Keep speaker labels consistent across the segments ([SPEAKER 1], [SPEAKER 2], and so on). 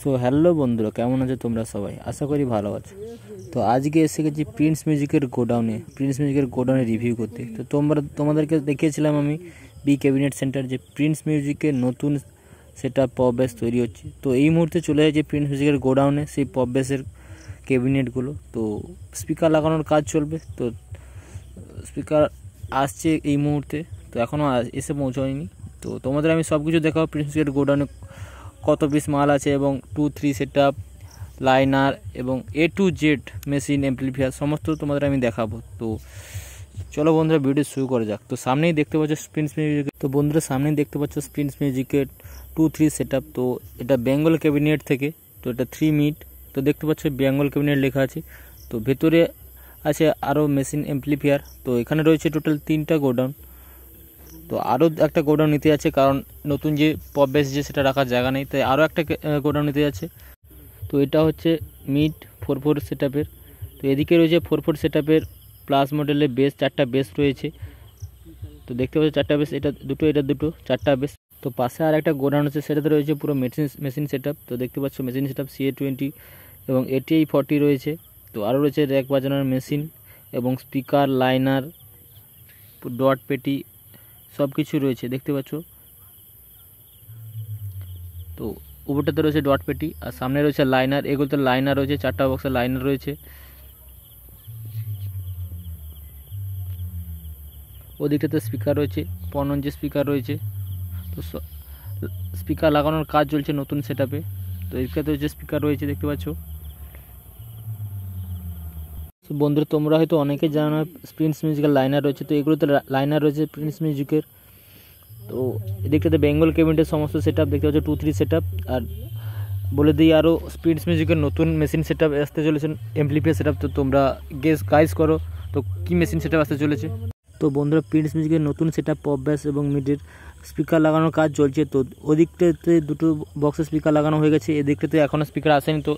[SPEAKER 1] so hello বন্ধুরা কেমন আছো তোমরা সবাই আশা করি ভালো আছো তো আজকে এসে গেছি প্রিন্স মিউজিকের গোডাউনে প্রিন্স মিউজিকের গোডাউনে রিভিউ করতে তো তোমরা তোমাদেরকে দেখিয়েছিলাম আমি বি ক্যাবিনেট সেন্টার যে প্রিন্স মিউজিকের নতুন সেটা পপ বেস তৈরি হচ্ছে তো এই মুহূর্তে চলে যাচ্ছে প্রিন্স মিউজিকের গোডাউনে সেই পপ বেসের ক্যাবিনেটগুলো তো স্পিকার লাগানোর কাজ চলবে তো স্পিকার আসছে এই মুহূর্তে তো এখনও এসে পৌঁছয়নি তো তোমাদের আমি সব কিছু দেখাবো প্রিন্স মিউজিকের গোডাউনে কত পিস মাল আছে এবং two three set up liner এবং A to Z machine amplifier সমস্ত তোমাদের আমি দেখাবো তো চলো বন্ধুরা ভিডিও শুরু করে যাক তো সামনেই দেখতে পাচ্ছ স্প্রিন্স মিউজিক তো বন্ধুরা সামনেই দেখতে পাচ্ছ স্প্রিন্স মিউজিকের টু থ্রি সেট তো এটা বেঙ্গল ক্যাবিনেট থেকে তো এটা থ্রি মিট তো দেখতে পাচ্ছ বেঙ্গল ক্যাবিনেট লেখা আছে তো ভেতরে আছে আরও মেশিন এমপ্লিফিয়ার তো এখানে রয়েছে টোটাল তিনটা গোডাউন তো আরও একটা গোডাউন নিতে যাচ্ছে কারণ নতুন যে পপ বেস যে সেটা রাখার জায়গা নেই তাই আরও একটা গোডাউন নিতে যাচ্ছে তো এটা হচ্ছে মিড ফোর ফোর সেট তো এদিকে রয়েছে ফোর ফোর সেট প্লাস মডেলের বেস চারটা বেস রয়েছে তো দেখতে পাচ্ছি চারটা বেস এটা দুটো এটা দুটো চারটা বেস তো পাশে আর একটা গোডাউন আছে সেটাতে রয়েছে পুরো মেশিন মেশিন সেট তো দেখতে পাচ্ছ machine set up CA twenty এবং এটি ফর্টি রয়েছে তো আরও রয়েছে র্যাক বাজানোর মেশিন এবং স্পিকার লাইনার ডট পেটি সব কিছু রয়েছে দেখতে পাচ্ছ তো উপরটাতে রয়েছে ডট পেটি আর সামনে রয়েছে লাইনার এগুলোতে লাইনার রয়েছে চারটা বক্সে লাইনার রয়েছে ওদিকটাতে স্পিকার রয়েছে পনেরো ইঞ্চি স্পিকার রয়েছে তো স্পিকার লাগানোর কাজ চলছে নতুন সেট তো এদিকটাতে যে স্পিকার রয়েছে দেখতে পাচ্ছ তো বন্ধুরা তোমরা হয়তো অনেকে জানো না প্রিন্স মিউজিকের লাইনার রয়েছে তো এগুলোতে লাইনার রয়েছে প্রিন্স মিউজিকের তো এদিকটাতে বেঙ্গল কেবিনটের সমস্ত সেট দেখতে পাচ্ছ টু থ্রি সেট আর বলে দিই আরও স্পিডস মিউজিকের নতুন মেশিন সেট আপ আসতে চলেছে এমপ্লিফিয়ার সেট তো তোমরা গেস গাইজ করো তো কী মেশিন সেট আসতে চলেছে তো বন্ধুরা প্রিন্স মিউজিকের নতুন সেট আপ পপ ব্যাস এবং মিডের স্পিকার লাগানোর কাজ চলছে তো ওদিকটাতে দুটো বক্সে স্পিকার লাগানো হয়ে গেছে এদিকটাতে এখনও স্পিকার আসেনি তো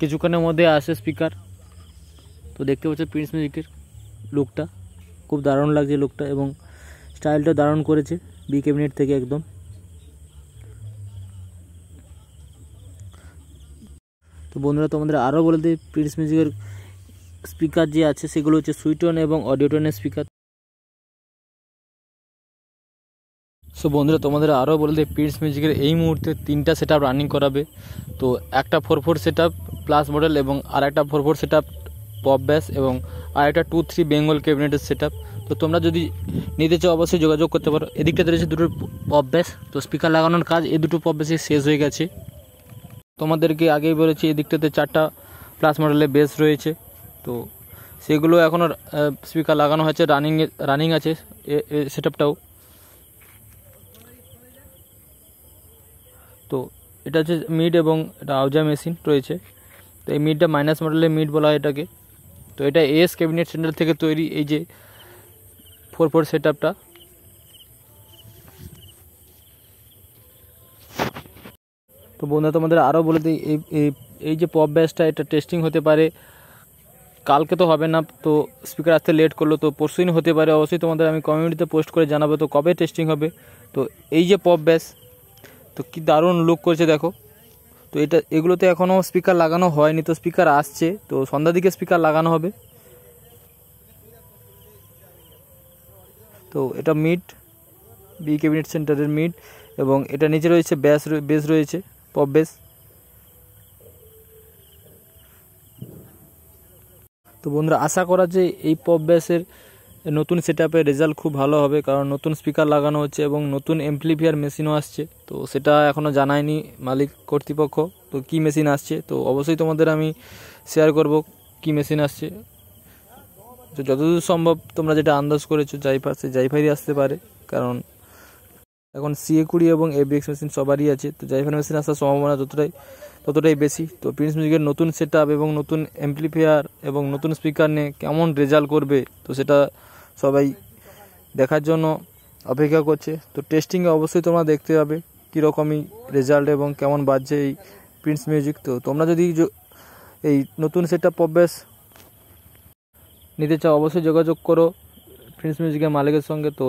[SPEAKER 1] কিছুক্ষণের মধ্যে আসে স্পিকার তো দেখতে পাচ্ছ প্রিন্স মিউজিকের লুকটা খুব দারুণ লাগছে লুকটা এবং স্টাইলটা দারুণ করেছে বি ক্যাবিনেট থেকে একদম তো বন্ধুরা তোমাদের আরও বলে দিই প্রিন্স মিউজিকের স্পিকার যে আছে সেগুলো হচ্ছে সুইটন এবং অডিওটনের স্পিকার সো বন্ধুরা তোমাদের আরও বলে দিই প্রিন্স মিউজিকের এই মুহূর্তে তিনটা সেট রানিং করাবে তো একটা four four set plus model এবং আর একটা ফোর ফোর সেট পপ ব্যাস এবং আর একটা টু থ্রি বেঙ্গল ক্যাবিনেটের সেট তো তোমরা যদি নিতে চাও অবশ্যই যোগাযোগ করতে পারো এদিকটাতে রয়েছে দুটো পপ ব্যাস তো স্পিকার লাগানোর কাজ এই দুটো পপ ব্যাসে শেষ হয়ে গেছে তোমাদেরকে আগেই বলেছি এদিকটাতে চারটা প্লাস মডেলের বেস রয়েছে তো সেগুলো এখনও স্পিকার লাগানো হয়েছে রানিং রানিং আছে সেট আপটাও তো এটা হচ্ছে মিড এবং এটা আউজা মেশিন রয়েছে তো এই মিডটা মাইনাস মডেলের মিড বলা হয় এটাকে তো এটা এস ক্যাবিনেট সেন্টার থেকে তৈরি এই যে ফোর ফোর সেট আপটা তো বন্ধুরা তোমাদের আরও বলে দিই এই এই যে পপ ব্যাসটা এটা টেস্টিং হতে পারে কালকে তো হবে না তো স্পিকার আসতে লেট করলো তো পরশুদিন হতে পারে অবশ্যই তোমাদের আমি কমিউনিটিতে পোস্ট করে জানাবো তো কবে টেস্টিং হবে তো এই যে পপ ব্যাস তো কি দারুণ লুক করছে দেখো তো এটা এগুলোতে এখনও স্পিকার লাগানো হয়নি তো স্পিকার আসছে তো সন্ধ্যার দিকে স্পিকার লাগানো হবে তো এটা মিট বি ক্যাবিনেট সেন্টারের মিট এবং এটা নিচে রয়েছে ব্যাস বেস রয়েছে পপ বেস তো বন্ধুরা আশা করা যে এই পপ ব্যাসের নতুন সেট রেজাল্ট খুব ভালো হবে কারণ নতুন স্পিকার লাগানো হচ্ছে এবং নতুন এমপ্লিফিয়ার মেশিনও আসছে তো সেটা এখনও জানায়নি মালিক কর্তৃপক্ষ তো কি মেশিন আসছে তো অবশ্যই তোমাদের আমি শেয়ার করব কি মেশিন আসছে তো যতদূর সম্ভব তোমরা যেটা আন্দাজ করেছো জাইফা সে জাইফাই আসতে পারে কারণ এখন সিএ কুড়ি এবং এবিএক্স মেশিন সবারই আছে তো জাইফার মেশিন আসার সম্ভাবনা যতটাই ততটাই বেশি তো প্রিন্স মিউজিকের নতুন সেট এবং নতুন এমপ্লিফায়ার এবং নতুন স্পিকার নিয়ে কেমন রেজাল্ট করবে তো সেটা সবাই দেখার জন্য অপেক্ষা করছে তো টেস্টিংয়ে অবশ্যই তোমরা দেখতে পাবে কীরকমই রেজাল্ট এবং কেমন বাজছে এই প্রিন্স মিউজিক তো তোমরা যদি এই নতুন সেট আপ অভ্যেস নিতে চাও অবশ্যই যোগাযোগ করো প্রিন্স মিউজিকের মালিকের সঙ্গে তো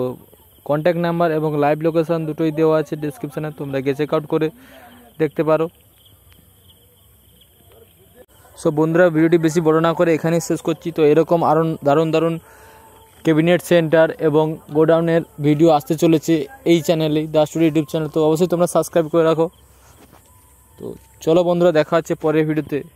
[SPEAKER 1] কন্ট্যাক্ট নাম্বার এবং লাইভ লোকেশান দুটোই দেওয়া আছে ডিসক্রিপশানে তোমরা গে চেক আউট করে দেখতে পারো সো বন্ধুরা ভিডিওটি বেশি বড় না করে এখানেই শেষ করছি তো এরকম আরও দারুণ দারুণ ক্যাবিনেট সেন্টার এবং গোডাউনের ভিডিও আসতে চলেছে এই চ্যানেলে দ্য স্টুডিও ইউটিউব চ্যানেল তো অবশ্যই তোমরা সাবস্ক্রাইব করে রাখো তো চলো বন্ধুরা দেখা হচ্ছে পরের ভিডিওতে